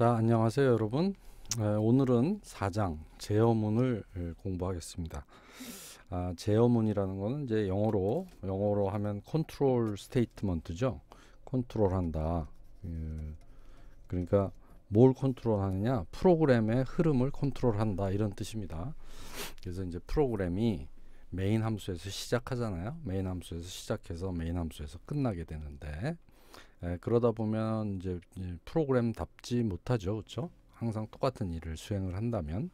자, 안녕하세요, 여러분. 오늘은 4장 제어문을 공부하겠습니다. 아, 제어문이라는 것은 이제 영어로 영어로 하면 컨트롤 스테이트먼트죠. 컨트롤한다. 그러니까 뭘 컨트롤하느냐? 프로그램의 흐름을 컨트롤한다 이런 뜻입니다. 그래서 이제 프로그램이 메인 함수에서 시작하잖아요. 메인 함수에서 시작해서 메인 함수에서 끝나게 되는데 에, 예, 그러다 보면 이제 예, 프로그램답지 못하죠, 그렇죠? 항상 똑같은 일을 수행을 한다면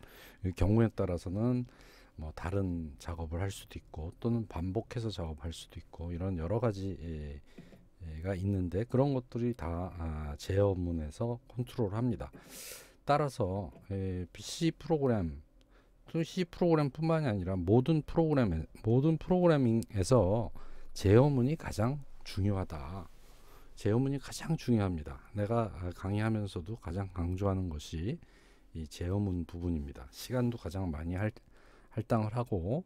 경우에 따라서는 뭐 다른 작업을 할 수도 있고 또는 반복해서 작업할 수도 있고 이런 여러 가지 예, 가 있는데 그런 것들이 다 아, 제어문에서 컨트롤합니다. 따라서 에, C 프로그램 또 C 프로그램뿐만이 아니라 모든 프로그램 모든 프로그래밍에서 제어문이 가장 중요하다. 재어문이 가장 중요합니다. 내가 강의하면서도 가장 강조하는 것이 이 재어문 부분입니다. 시간도 가장 많이 할, 할당을 하고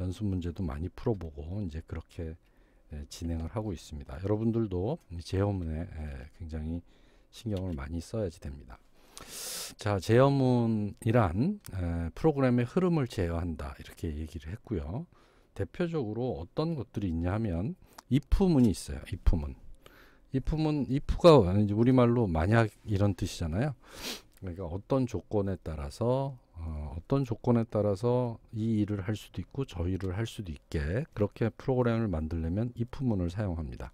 연습 문제도 많이 풀어보고 이제 그렇게 예, 진행을 하고 있습니다. 여러분들도 재어문에 예, 굉장히 신경을 많이 써야지 됩니다. 자, 재어문이란 예, 프로그램의 흐름을 제어한다 이렇게 얘기를 했고요. 대표적으로 어떤 것들이 있냐 하면 if문이 있어요. if문. if은 if가 아니지 우리말로 만약 이런 뜻이잖아요. 그러니까 어떤 조건에 따라서 어, 어떤 조건에 따라서 이 일을 할 수도 있고 저 일을 할 수도 있게 그렇게 프로그램을 만들려면 if문을 사용합니다.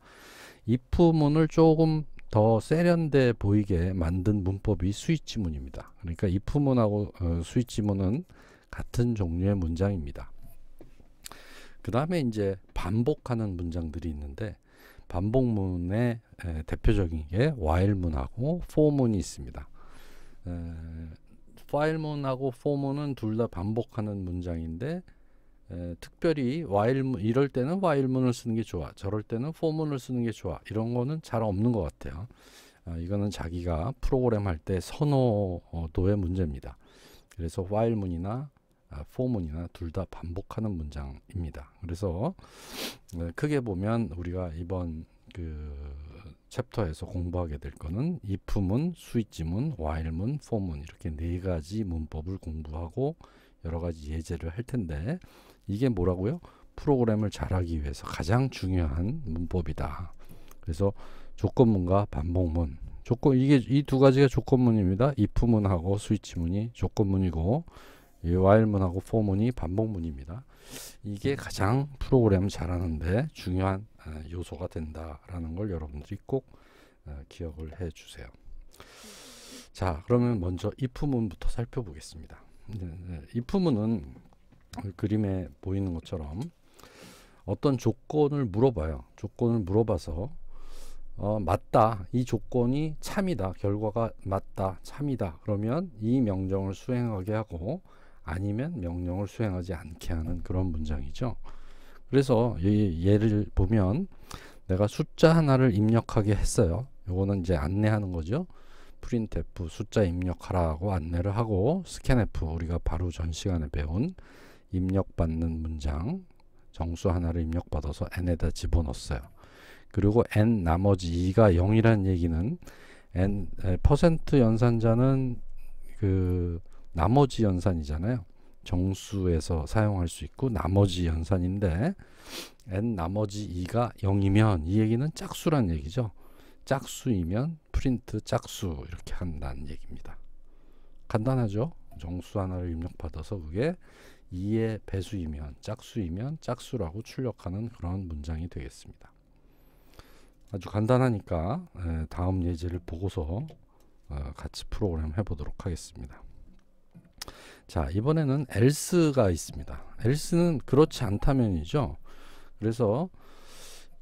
if문을 조금 더 세련돼 보이게 만든 문법이 스위치문입니다. 그러니까 if문하고 어, 스위치문은 같은 종류의 문장입니다. 그 다음에 이제 반복하는 문장들이 있는데 반복문의 대표적인 게 while문하고 for문이 있습니다. 에, w 문하고 f 문은둘 다 반복하는 문장인데 에, 특별히 while문 이럴 때는 while문을 쓰는 게 좋아, 저럴 때는 f 문을 쓰는 게 좋아 이런 거는 잘 없는 것 같아요. 아, 이거는 자기가 프로그램 할 때 선호도의 문제입니다. 그래서 while문이나 아, 포문이나 둘 다 반복하는 문장입니다. 그래서 네, 크게 보면 우리가 이번 그 챕터에서 공부하게 될 거는 이프문, 수위지문, 와일문, 포문 이렇게 네 가지 문법을 공부하고 여러 가지 예제를 할 텐데 이게 뭐라고요? 프로그램을 잘하기 위해서 가장 중요한 문법이다. 그래서 조건문과 반복문. 조건 이게 이 두 가지가 조건문입니다. 이프문하고 스위치문이 조건문이고 와일문하고 포문이 반복문입니다. 이게 음. 가장 프로그램 잘하는데 중요한 아, 요소가 된다라는 걸 여러분들이 꼭 아, 기억을 해 주세요. 자, 그러면 먼저 if문부터 살펴보겠습니다. if문은 네, 네. 그림에 보이는 것처럼 어떤 조건을 물어봐요. 조건을 물어봐서 어, 맞다. 이 조건이 참이다. 결과가 맞다. 참이다. 그러면 이 명령을 수행하게 하고 아니면 명령을 수행하지 않게 하는 그런 문장이죠. 그래서 예를 보면 내가 숫자 하나를 입력하게 했어요. 요거는 이제 안내하는 거죠. 프린트 F 숫자 입력하라고 안내를 하고 스캔 F 우리가 바로 전 시간에 배운 입력받는 문장 정수 하나를 입력받아서 n에다 집어넣었어요. 그리고 n 나머지 2가 0이라는 얘기는 n 퍼센트 연산자는 그 나머지 연산이잖아요. 정수에서 사용할 수 있고 나머지 연산인데 n 나머지 2가 0이면 이 얘기는 짝수란 얘기죠. 짝수이면 프린트 짝수 이렇게 한다는 얘기입니다. 간단하죠? 정수 하나를 입력받아서 그게 2의 배수이면 짝수이면 짝수라고 출력하는 그런 문장이 되겠습니다. 아주 간단하니까 다음 예제를 보고서 어, 같이 프로그램 해보도록 하겠습니다. 자 이번에는 else가 있습니다. else는 그렇지 않다면이죠. 그래서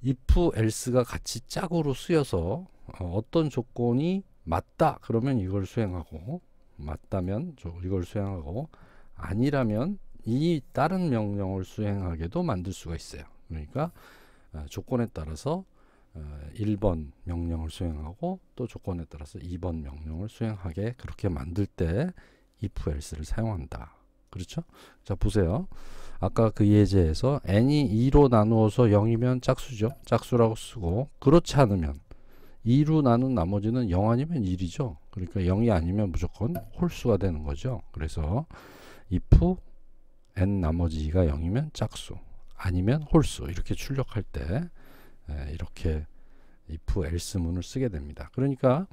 if else가 같이 짝으로 쓰여서 어, 어떤 조건이 맞다 그러면 이걸 수행하고 맞다면 이걸 수행하고 아니라면 이 다른 명령을 수행하게도 만들 수가 있어요. 그러니까 어, 조건에 따라서 1번 어, 명령을 수행하고 또 조건에 따라서 2번 명령을 수행하게 그렇게 만들 때 if else를 사용한다. 그렇죠? 자, 보세요. 아까 그 예제에서 n이 2로 나누어서 0이면 짝수죠. 짝수라고 쓰고 그렇지 않으면 2로 나눈 나머지는 0 아니면 1이죠. 그러니까 0이 아니면 무조건 홀수가 되는 거죠. 그래서 if n 나머지 가 0이면 짝수 아니면 홀수 이렇게 출력할 때 예, 이렇게 if else 문을 쓰게 됩니다. 그러니까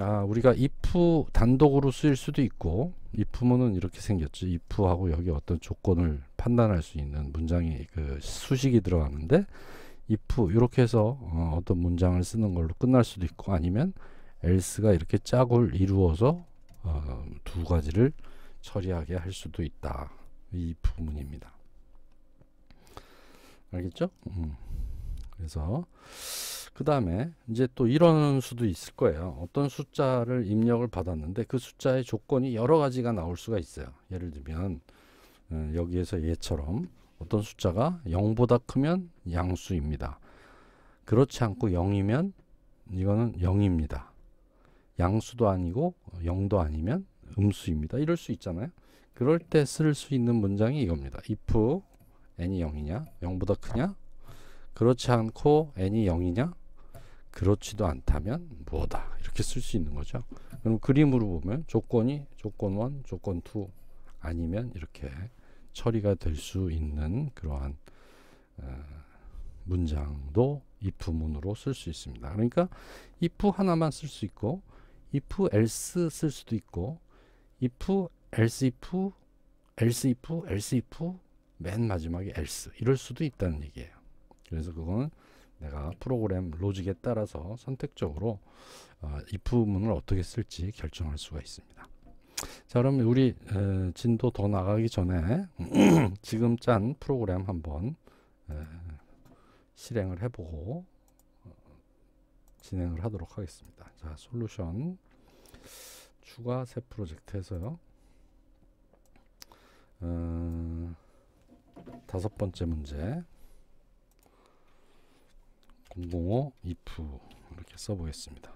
아, 우리가 if 단독으로 쓰일 수도 있고 if 문은 이렇게 생겼죠. if 하고 여기 어떤 조건을 판단할 수 있는 문장이 그 수식이 들어가는데 if 이렇게 해서 어, 어떤 문장을 쓰는 걸로 끝날 수도 있고 아니면 else가 이렇게 짝을 이루어서 어, 두 가지를 처리하게 할 수도 있다. 이 부분입니다. 알겠죠? 음. 그래서 그 다음에 이제 또 이런 수도 있을 거예요. 어떤 숫자를 입력을 받았는데 그 숫자의 조건이 여러 가지가 나올 수가 있어요. 예를 들면 어, 여기에서 예처럼 어떤 숫자가 0보다 크면 양수입니다. 그렇지 않고 0이면 이거는 0입니다. 양수도 아니고 0도 아니면 음수입니다. 이럴 수 있잖아요. 그럴 때 쓸 수 있는 문장이 이겁니다. if n이 0이냐 0보다 크냐 그렇지 않고 n이 0이냐 그렇지도 않다면 뭐다 이렇게 쓸 수 있는 거죠. 그럼 그림으로 보면 조건이 조건 1, 조건 2 아니면 이렇게 처리가 될 수 있는 그러한 어, 문장도 if문으로 쓸 수 있습니다. 그러니까 if 하나만 쓸 수 있고 if else 쓸 수도 있고 if else if else if else if 맨 마지막에 else 이럴 수도 있다는 얘기예요. 그래서 그거는 내가 프로그램 로직에 따라서 선택적으로 어, 이 부분을 어떻게 쓸지 결정할 수가 있습니다. 자 그럼 우리 진도 더 나가기 전에 지금 짠 프로그램 한번 실행을 해보고 어, 진행을 하도록 하겠습니다. 자 솔루션 추가 새 프로젝트에서요. 어, 다섯 번째 문제 005 if 이렇게 써보겠습니다.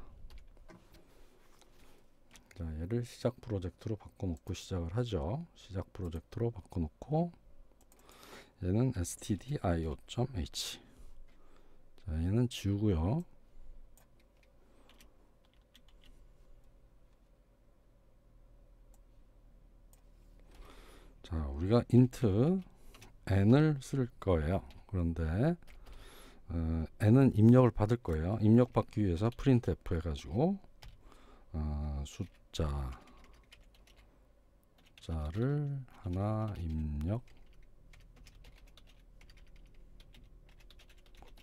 자, 얘를 시작 프로젝트로 바꿔놓고 시작을 하죠. 시작 프로젝트로 바꿔놓고 얘는 stdio.h 자, 얘는 지우고요. 자, 우리가 int n을 쓸 거예요. 그런데 어, n은 입력을 받을 거예요. 입력 받기 위해서 printf 해가지고 어, 숫자 자를 하나 입력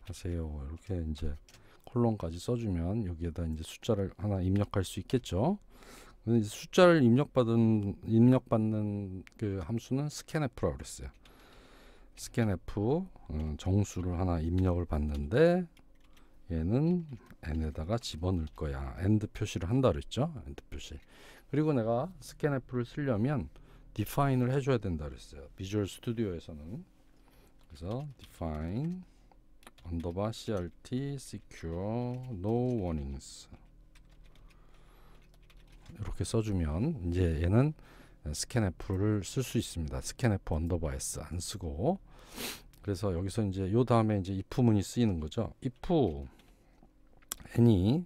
하세요. 이렇게 이제 콜론까지 써주면 여기에다 이제 숫자를 하나 입력할 수 있겠죠. 숫자를 입력받은 입력받는 그 함수는 스캔프라고 그랬어요. 스캔 a n f 음, 정수를 하나 입력을 받는데 얘는 n에다가 집어넣을 거야. end 표시를 한다 그랬죠. end 표시. 그리고 내가 s c f 를 쓰려면 define을 해줘야 된다 그랬어요. 비주얼 스튜디오에서는 그래서 define 언더바 crt secure no warnings 이렇게 써주면 이제 얘는 스캔 애플쓸수 있습니다. 스캔 애 언더바 S 안 쓰고 그래서 여기서 이제 요 다음에 이제 if문이 쓰이는 거죠. if n이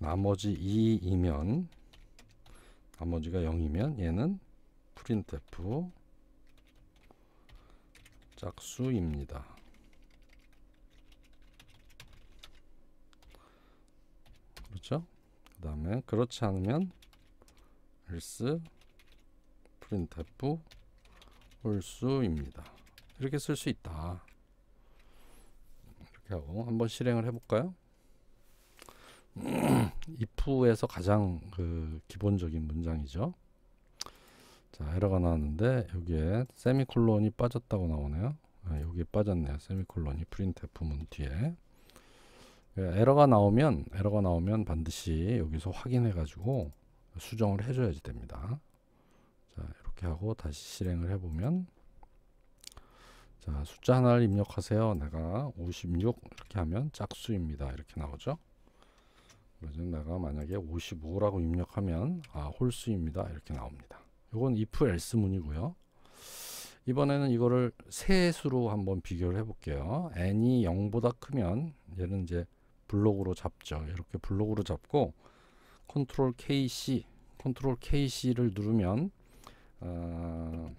나머지 2이면 나머지가 0이면 얘는 printf 짝수입니다. 그렇죠? 그 다음에 그렇지 않으면 else printf 홀수입니다. 이렇게 쓸 수 있다. 이렇게 하고 한번 실행을 해볼까요? if에서 가장 그 기본적인 문장이죠. 자 에러가 나왔는데 여기에 세미콜론이 빠졌다고 나오네요. 아, 여기 빠졌네요. 세미콜론이 프린트F 문 뒤에 예, 에러가 나오면 에러가 나오면 반드시 여기서 확인해 가지고 수정을 해줘야지 됩니다. 자 이렇게 하고 다시 실행을 해보면 자 숫자 하나를 입력하세요. 내가 56 이렇게 하면 짝수입니다. 이렇게 나오죠. 그래서 내가 만약에 55라고 입력하면 아 홀수입니다. 이렇게 나옵니다. 이건 if else 문이고요. 이번에는 이거를 세수로 한번 비교를 해볼게요. n이 0보다 크면 얘는 이제 블록으로 잡죠. 이렇게 블록으로 잡고 컨트롤 KC, 컨트롤 KC를 누르면 어,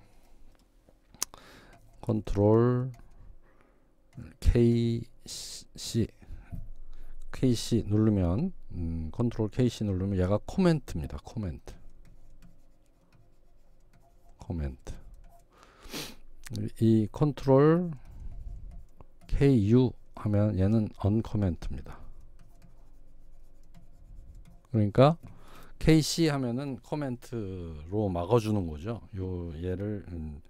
컨트롤 KC KC 누르면 음, 컨트롤 KC 누르면 얘가 코멘트입니다. 코멘트 코멘트 이 컨트롤 KU 하면 얘는 언코멘트입니다. 그러니까 KC 하면은 코멘트로 막아주는 거죠. 요 얘를 음,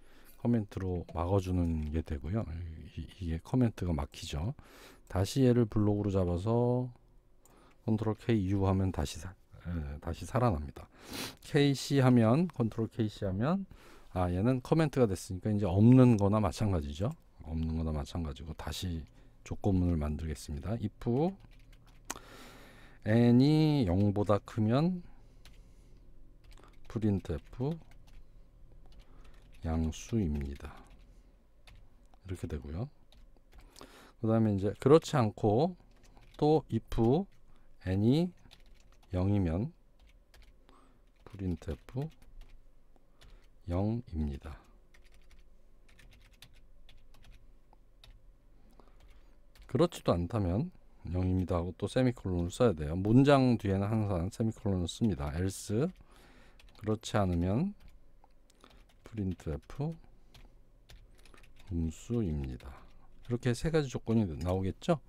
커멘트로 막아주는 게 되고요. 이게 커멘트가 막히죠. 다시 얘를 블록으로 잡아서 컨트롤 K U 하면 다시 사, 에, 다시 살아납니다. K C 하면 컨트롤 K C 하면 아 얘는 커멘트가 됐으니까 이제 없는 거나 마찬가지죠. 없는 거나 마찬가지고 다시 조건문을 만들겠습니다. if n이 0보다 크면 p r i f 양수입니다. 이렇게 되고요. 그 다음에 이제 그렇지 않고 또 if n이 0이면 printf 0입니다. 그렇지도 않다면 0입니다 하고 또 세미콜론을 써야 돼요. 문장 뒤에는 항상 세미콜론을 씁니다. else 그렇지 않으면 프린트 F 음수입니다. 이렇게 세 가지 조건이 나오겠죠?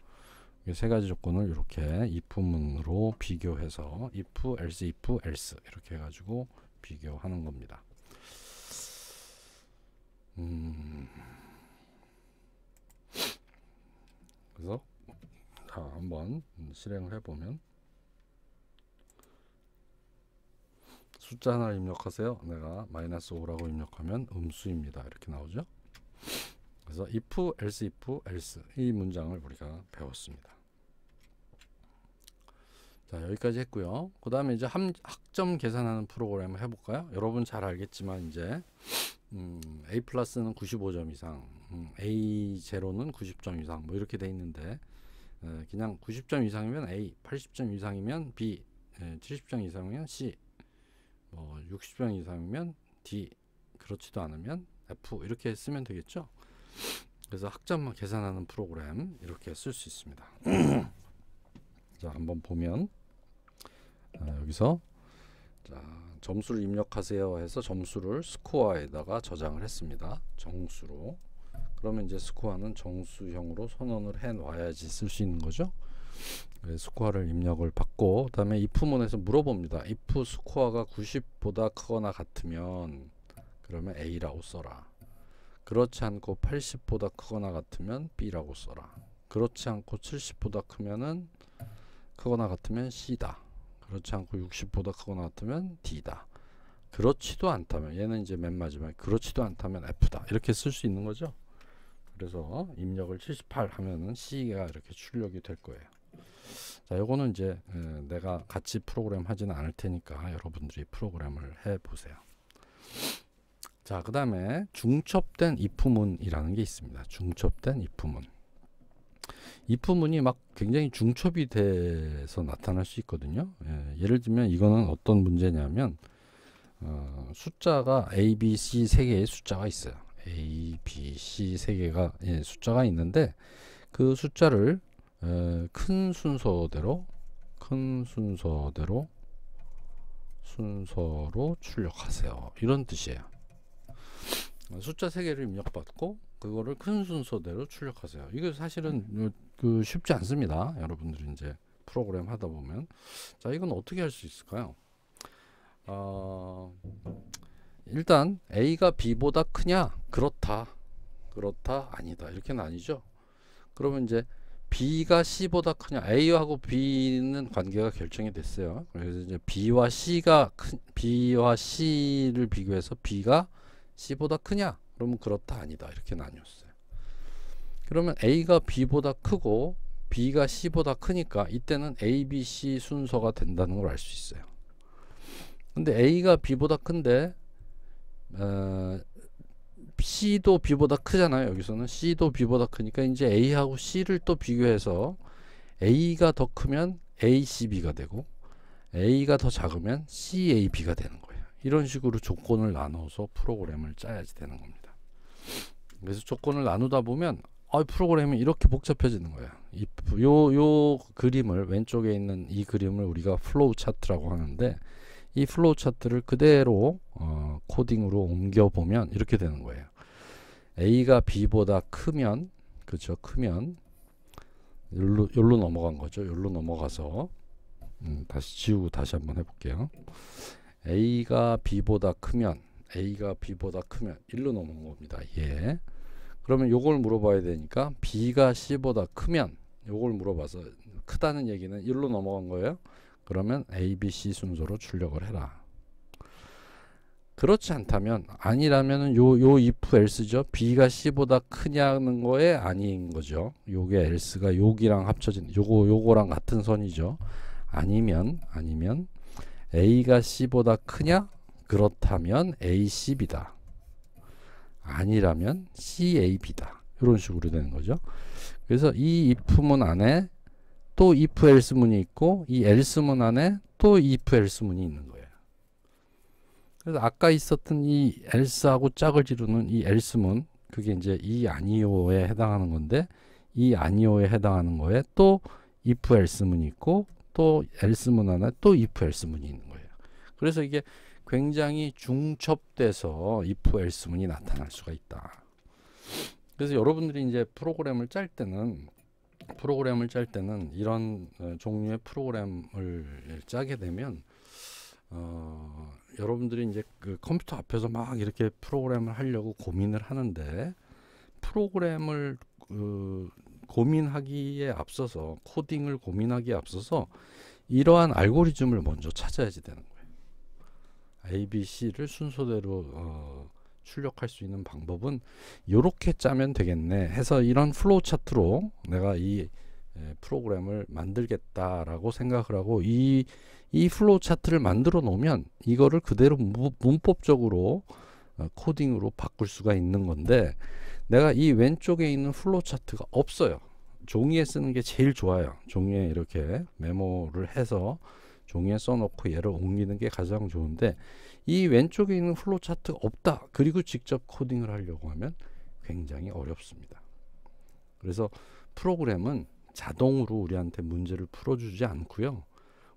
세 가지 조건을 이렇게 if문으로 비교해서 if, else, if, else 이렇게 해가지고 비교하는 겁니다. 음. 그래서 자, 한번 실행을 해보면 숫자 하나를 입력하세요. 내가 마이너스 5라고 입력하면 음수입니다. 이렇게 나오죠. 그래서 if, else, if, else 이 문장을 우리가 배웠습니다. 자 여기까지 했고요. 그 다음에 이제 함, 학점 계산하는 프로그램을 해볼까요? 여러분 잘 알겠지만 이제 음, A 플러스는 95점 이상, 음, A 제로는 90점 이상 뭐 이렇게 돼 있는데 에, 그냥 90점 이상이면 A, 80점 이상이면 B, 에, 70점 이상이면 C 뭐 60장 이상이면 D 그렇지도 않으면 F 이렇게 쓰면 되겠죠. 그래서 학점만 계산하는 프로그램 이렇게 쓸 수 있습니다. 자 한번 보면 아, 여기서 자, 점수를 입력하세요 해서 점수를 스코어에다가 저장을 했습니다. 정수로 그러면 이제 스코어는 정수형으로 선언을 해 놔야지 쓸 수 있는 거죠. 스코어를 예, 입력을 받고 그다음에 if문에서 물어봅니다. if 스코어가 90보다 크거나 같으면 그러면 a라고 써라. 그렇지 않고 80보다 크거나 같으면 b라고 써라. 그렇지 않고 70보다 크면은 크거나 같으면 c다. 그렇지 않고 60보다 크거나 같으면 d다. 그렇지도 않다면 얘는 이제 맨 마지막에 그렇지도 않다면 f다. 이렇게 쓸 수 있는 거죠. 그래서 입력을 78 하면은 c가 이렇게 출력이 될 거예요. 자, 요거는 이제 네. 내가 같이 프로그램 하지는 않을 테니까 여러분들이 프로그램을 해 보세요. 자, 그다음에 중첩된 이프문이라는 게 있습니다. 중첩된 이프문. 이프문이 막 굉장히 중첩이 돼서 나타날 수 있거든요. 예, 를 들면 이거는 어떤 문제냐면 어, 숫자가 A, B, C 세 개의 숫자가 있어요. A, B, C 세 개가 예, 숫자가 있는데 그 숫자를 큰 순서대로 큰 순서대로 순서로 출력하세요. 이런 뜻이에요. 숫자 세 개를 입력받고 그거를 큰 순서대로 출력하세요. 이게 사실은 그 쉽지 않습니다. 여러분들이 이제 프로그램 하다 보면 자 이건 어떻게 할 수 있을까요? 어, 일단 A가 B보다 크냐? 그렇다. 그렇다. 아니다. 이렇게 나뉘죠. 그러면 이제 B가 C보다 크냐 A하고 B는 관계가 결정이 됐어요. 그래서 이제 B와 C가 큰, B와 C를 비교해서 B가 C보다 크냐? 그러면 그렇다 아니다 이렇게 나뉘었어요. 그러면 A가 B보다 크고 B가 C보다 크니까 이때는 A, B, C 순서가 된다는 걸 알 수 있어요. 근데 A가 B보다 큰데 어, C도 B보다 크잖아요. 여기서는 C도 B보다 크니까 이제 A하고 C를 또 비교해서 A가 더 크면 ACB가 되고 A가 더 작으면 CAB가 되는 거예요. 이런 식으로 조건을 나눠서 프로그램을 짜야지 되는 겁니다. 그래서 조건을 나누다 보면 아, 프로그램이 이렇게 복잡해지는 거예요. 이, 요, 요 그림을 왼쪽에 있는 이 그림을 우리가 플로우 차트라고 하는데 이 플로우 차트를 그대로 어, 코딩으로 옮겨 보면 이렇게 되는 거예요. a가 b보다 크면 그렇죠 크면 여기로, 여기로 넘어간 거죠 여기로 넘어가서 음, 다시 지우고 다시 한번 해볼게요 a가 b보다 크면 a가 b보다 크면 1로 넘어온 겁니다 예 그러면 요걸 물어봐야 되니까 b가 c보다 크면 요걸 물어봐서 크다는 얘기는 1로 넘어간 거예요 그러면 a b c 순서로 출력을 해라 그렇지 않다면 아니라면은 요 요 if else죠. b가 c보다 크냐는 거에 아닌 거죠. 요게 else가 요기랑 합쳐진 요거 요거랑 같은 선이죠. 아니면 아니면 a가 c보다 크냐? 그렇다면 a cb다. 아니라면 c a b다. 이런 식으로 되는 거죠. 그래서 이 if 문 안에 또 if else 문이 있고 이 else 문 안에 또 if else 문이 있는 거예요. 그래서 아까 있었던 이 엘스하고 짝을 지르는이 엘스문 그게 이제 이 아니오에 해당하는 건데 이 아니오에 해당하는 거에 또 if else문이 있고 또 else문 하나 또 if else문이 있는 거예요. 그래서 이게 굉장히 중첩돼서 if else문이 나타날 수가 있다. 그래서 여러분들이 이제 프로그램을 짤 때는 프로그램을 짤 때는 이런 어, 종류의 프로그램을 짜게 되면 어, 여러분들이 이제 그 컴퓨터 앞에서 막 이렇게 프로그램을 하려고 고민을 하는데 프로그램을 그 고민하기에 앞서서 코딩을 고민하기에 앞서서 이러한 알고리즘을 먼저 찾아야지 되는 거예요. A, B, C를 순서대로 어, 출력할 수 있는 방법은 이렇게 짜면 되겠네 해서 이런 플로우 차트로 내가 이 프로그램을 만들겠다라고 생각을 하고 이이 플로우 차트를 만들어 놓으면 이거를 그대로 문법적으로 어, 코딩으로 바꿀 수가 있는 건데 내가 이 왼쪽에 있는 플로우 차트가 없어요. 종이에 쓰는 게 제일 좋아요. 종이에 이렇게 메모를 해서 종이에 써놓고 얘를 옮기는 게 가장 좋은데 이 왼쪽에 있는 플로우 차트가 없다. 그리고 직접 코딩을 하려고 하면 굉장히 어렵습니다. 그래서 프로그램은 자동으로 우리한테 문제를 풀어주지 않고요.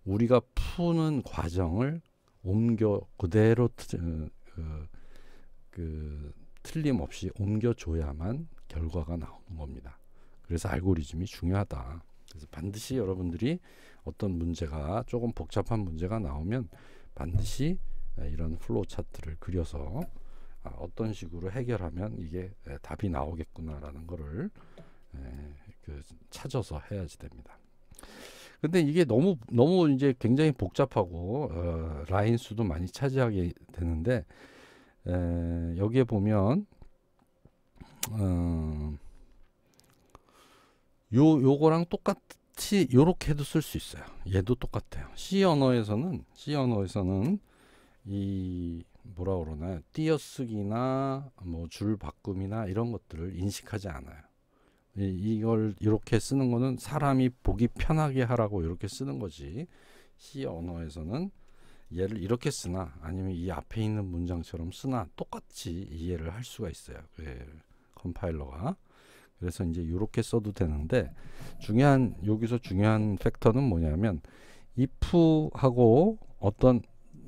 우리가 푸는 과정을 옮겨 그대로 어, 그, 그 틀림없이 옮겨줘야만 결과가 나오는 겁니다. 그래서 알고리즘이 중요하다. 그래서 반드시 여러분들이 어떤 문제가 조금 복잡한 문제가 나오면 반드시 이런 플로우 차트를 그려서 아, 어떤 식으로 해결하면 이게 답이 나오겠구나라는 거를 그 찾아서 해야지 됩니다. 근데 이게 너무 너무 이제 굉장히 복잡하고 어, 라인 수도 많이 차지하게 되는데 에, 여기에 보면 어, 요 요거랑 똑같이 요렇게도 쓸 수 있어요. 얘도 똑같아요. C 언어에서는 C 언어에서는 이 뭐라 그러나 요 띄어쓰기나 뭐 줄 바꿈이나 이런 것들을 인식하지 않아요. 이걸 이렇게 쓰는 거는 사람이 보기 편하게 하라고 이렇게 쓰는 거지. C 언어에서는 얘를 이렇게 쓰나 아니면 이 앞에 있는 문장처럼 쓰나 똑같이 이해를 할 수가 있어요. 예, 컴파일러가. 그래서 이제 이렇게 써도 되는데 중요한 여기서 중요한 팩터는 뭐냐면 if하고 어떤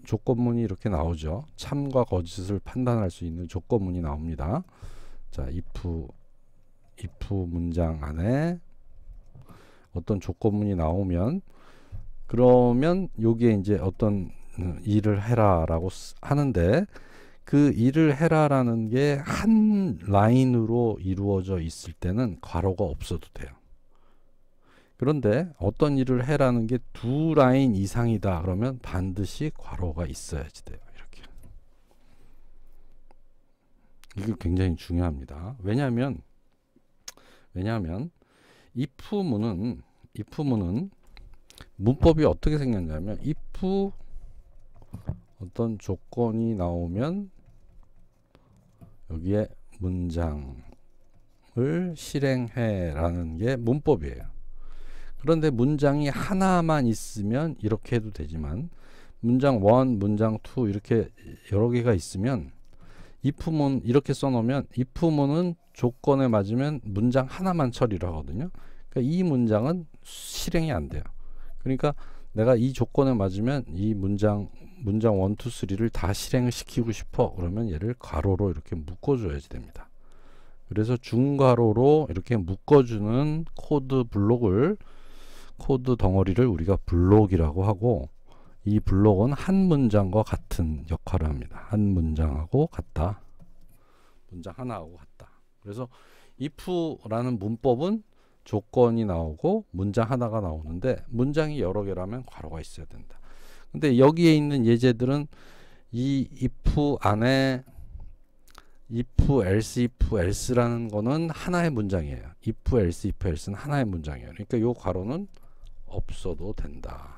조건문이 이렇게 나오죠. 참과 거짓을 판단할 수 있는 조건문이 나옵니다. 자, if if 문장 안에 어떤 조건문이 나오면 그러면 여기에 이제 어떤 일을 해라라고 하는데 그 일을 해라라는 게 한 라인으로 이루어져 있을 때는 괄호가 없어도 돼요. 그런데 어떤 일을 해라는 게 두 라인 이상이다 그러면 반드시 괄호가 있어야지 돼요. 이렇게. 이게 굉장히 중요합니다. 왜냐하면 왜냐하면 if문은 if문은 문법이 어떻게 생겼냐면 if 어떤 조건이 나오면 여기에 문장을 실행해라는 게 문법이에요. 그런데 문장이 하나만 있으면 이렇게 해도 되지만 문장 1, 문장 2 이렇게 여러 개가 있으면 if문 이렇게 써놓으면 if문은 조건에 맞으면 문장 하나만 처리를 하거든요. 그러니까 이 문장은 실행이 안 돼요. 그러니까 내가 이 조건에 맞으면 이 문장 문장 1, 2, 3를 다 실행을 시키고 싶어. 그러면 얘를 가로로 이렇게 묶어 줘야지 됩니다. 그래서 중괄호로 이렇게 묶어주는 코드 블록을 코드 덩어리를 우리가 블록이라고 하고 이 블록은 한 문장과 같은 역할을 합니다. 한 문장하고 같다. 문장 하나하고 같다. 그래서 if라는 문법은 조건이 나오고 문장 하나가 나오는데 문장이 여러 개라면 괄호가 있어야 된다. 근데 여기에 있는 예제들은 이 if 안에 if, else, if, else라는 거는 하나의 문장이에요. if, else, if, else는 하나의 문장이에요. 그러니까 요 괄호는 없어도 된다.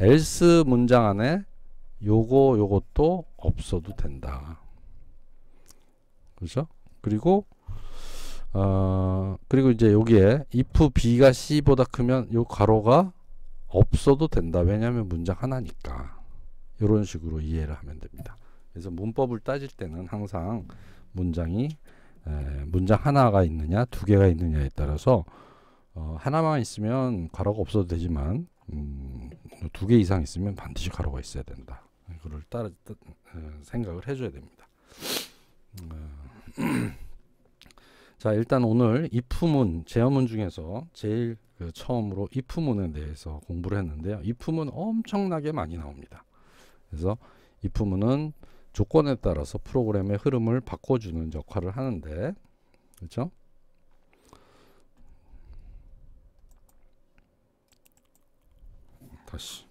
else 문장 안에 요거 요것도 없어도 된다. 그죠? 그리고 어 그리고 이제 여기에 if b가 c보다 크면 요 가로가 없어도 된다. 왜냐하면 문장 하나니까 이런 식으로 이해를 하면 됩니다. 그래서 문법을 따질 때는 항상 문장이 에, 문장 하나가 있느냐 두 개가 있느냐에 따라서 어, 하나만 있으면 가로가 없어도 되지만 음, 두개 이상 있으면 반드시 가로가 있어야 된다. 그걸 따라 어, 생각을 해줘야 됩니다. 음, 어. 자 일단 오늘 이프문 제어문 중에서 제일 그 처음으로 이프문에 대해서 공부를 했는데요. 이프문 엄청나게 많이 나옵니다. 그래서 이프문은 조건에 따라서 프로그램의 흐름을 바꿔주는 역할을 하는데 그렇죠? 다시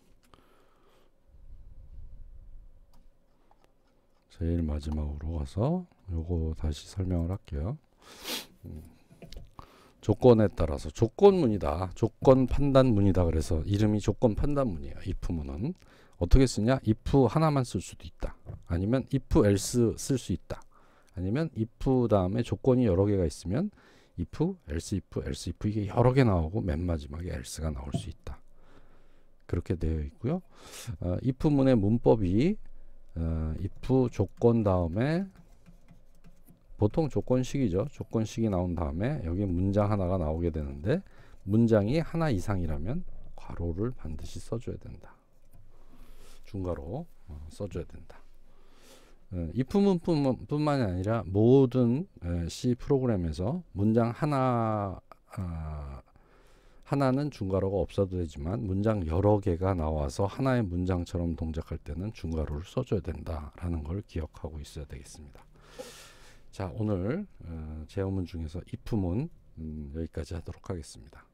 제일 마지막으로 가서 요거 다시 설명을 할게요. 음, 조건에 따라서 조건문이다. 조건 판단문이다. 그래서 이름이 조건 판단문이에요. if문은 어떻게 쓰냐? if 하나만 쓸 수도 있다. 아니면 if else 쓸 수 있다. 아니면 if 다음에 조건이 여러 개가 있으면 if, else if, else if 이게 여러 개 나오고 맨 마지막에 else가 나올 수 있다. 그렇게 되어 있고요. 어, if문의 문법이 어, if 조건 다음에 보통 조건식이죠. 조건식이 나온 다음에 여기 문장 하나가 나오게 되는데 문장이 하나 이상이라면 괄호를 반드시 써줘야 된다. 중괄호 어, 써줘야 된다. 어, 이 품은뿐만이 아니라 모든 에, C 프로그램에서 문장 하나 아, 하나는 중괄호가 없어도 되지만 문장 여러 개가 나와서 하나의 문장처럼 동작할 때는 중괄호를 써줘야 된다라는 걸 기억하고 있어야 되겠습니다. 자 오늘 어, 제어문 중에서 이품은 음, 여기까지 하도록 하겠습니다.